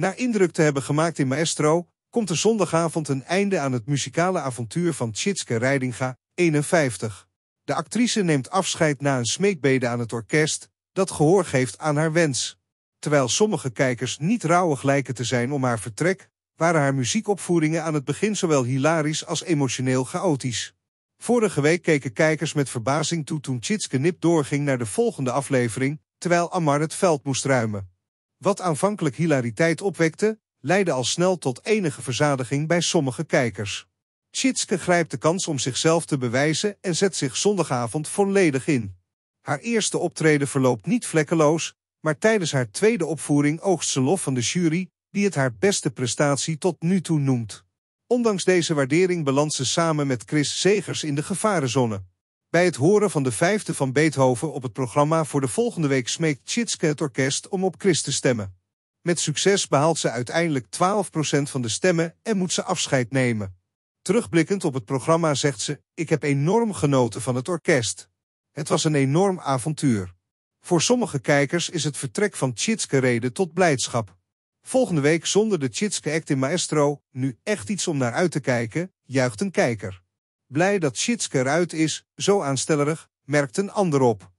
Na indruk te hebben gemaakt in Maestro, komt er zondagavond een einde aan het muzikale avontuur van Tjitske Reidinga, 51. De actrice neemt afscheid na een smeekbede aan het orkest, dat gehoor geeft aan haar wens. Terwijl sommige kijkers niet rouwig lijken te zijn om haar vertrek, waren haar muziekopvoeringen aan het begin zowel hilarisch als emotioneel chaotisch. Vorige week keken kijkers met verbazing toe toen Tjitske Nip doorging naar de volgende aflevering, terwijl Amar het veld moest ruimen. Wat aanvankelijk hilariteit opwekte, leidde al snel tot enige verzadiging bij sommige kijkers. Tjitske grijpt de kans om zichzelf te bewijzen en zet zich zondagavond volledig in. Haar eerste optreden verloopt niet vlekkeloos, maar tijdens haar tweede opvoering oogst ze lof van de jury, die het haar beste prestatie tot nu toe noemt. Ondanks deze waardering belandt ze samen met Chris Zegers in de gevarenzone. Bij het horen van de vijfde van Beethoven op het programma voor de volgende week smeekt Chitske het orkest om op Chris te stemmen. Met succes behaalt ze uiteindelijk 12% van de stemmen en moet ze afscheid nemen. Terugblikkend op het programma zegt ze, ik heb enorm genoten van het orkest. Het was een enorm avontuur. Voor sommige kijkers is het vertrek van Chitske reden tot blijdschap. Volgende week zonder de Chitske Act in Maestro, nu echt iets om naar uit te kijken, juicht een kijker. Blij dat Sjitske eruit is, zo aanstellerig, merkt een ander op.